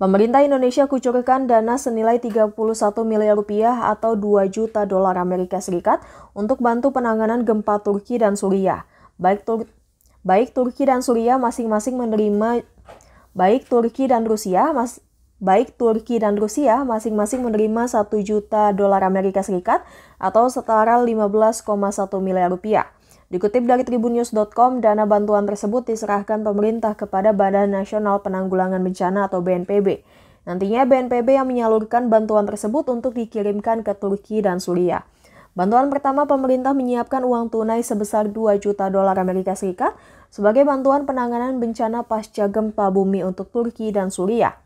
Pemerintah Indonesia kucurkan dana senilai 31 miliar rupiah atau 2 juta dolar Amerika Serikat untuk bantu penanganan gempa Turki dan Suriah. Baik, Tur baik Turki dan Suriah masing-masing menerima baik Turki dan Rusia mas baik Turki dan Rusia masing-masing menerima 1 juta dolar Amerika Serikat atau setara 15,1 miliar rupiah. Dikutip dari tribunnews.com, dana bantuan tersebut diserahkan pemerintah kepada Badan Nasional Penanggulangan Bencana atau BNPB. Nantinya BNPB yang menyalurkan bantuan tersebut untuk dikirimkan ke Turki dan Suriah. Bantuan pertama pemerintah menyiapkan uang tunai sebesar 2 juta dolar Amerika Serikat sebagai bantuan penanganan bencana pasca gempa bumi untuk Turki dan Suriah.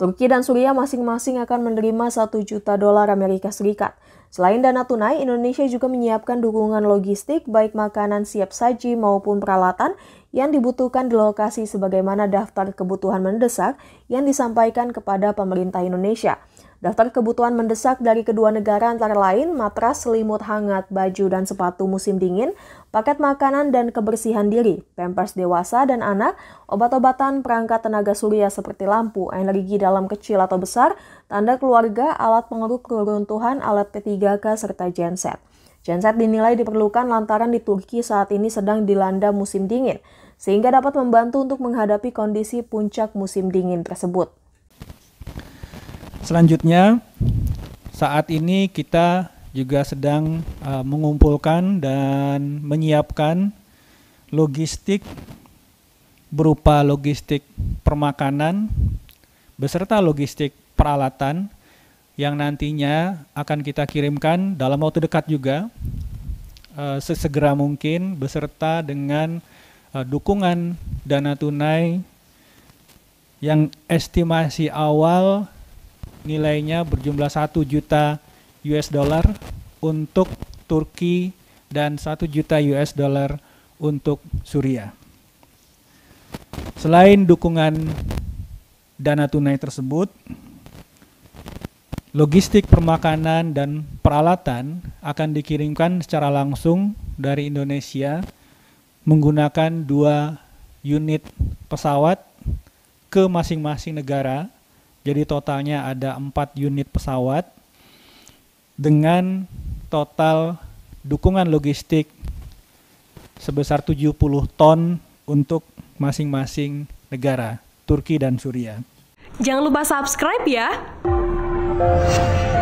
Turki dan Suriah masing-masing akan menerima 1 juta dolar Amerika Serikat. Selain dana tunai, Indonesia juga menyiapkan dukungan logistik baik makanan siap saji maupun peralatan yang dibutuhkan di lokasi sebagaimana daftar kebutuhan mendesak yang disampaikan kepada pemerintah Indonesia. Daftar kebutuhan mendesak dari kedua negara antara lain matras, selimut hangat, baju dan sepatu musim dingin, paket makanan dan kebersihan diri, pampers dewasa dan anak, obat-obatan, perangkat tenaga surya seperti lampu, energi dalam kecil atau besar, tanda keluarga, alat pengeruk keruntuhan, alat P3 3K serta genset. Genset dinilai diperlukan lantaran di Turki saat ini sedang dilanda musim dingin, sehingga dapat membantu untuk menghadapi kondisi puncak musim dingin tersebut. Selanjutnya, saat ini kita juga sedang uh, mengumpulkan dan menyiapkan logistik berupa logistik permakanan beserta logistik peralatan yang nantinya akan kita kirimkan dalam waktu dekat juga uh, sesegera mungkin beserta dengan eh, dukungan dana tunai yang estimasi awal nilainya berjumlah 1 juta US dollar untuk Turki dan 1 juta US dollar untuk Suriah. Selain dukungan dana tunai tersebut, logistik permakanan dan peralatan akan dikirimkan secara langsung dari Indonesia menggunakan dua unit pesawat ke masing-masing negara. Jadi totalnya ada empat unit pesawat dengan total dukungan logistik sebesar 70 ton untuk masing-masing negara, Turki dan Suriah. Jangan lupa subscribe ya. Allah.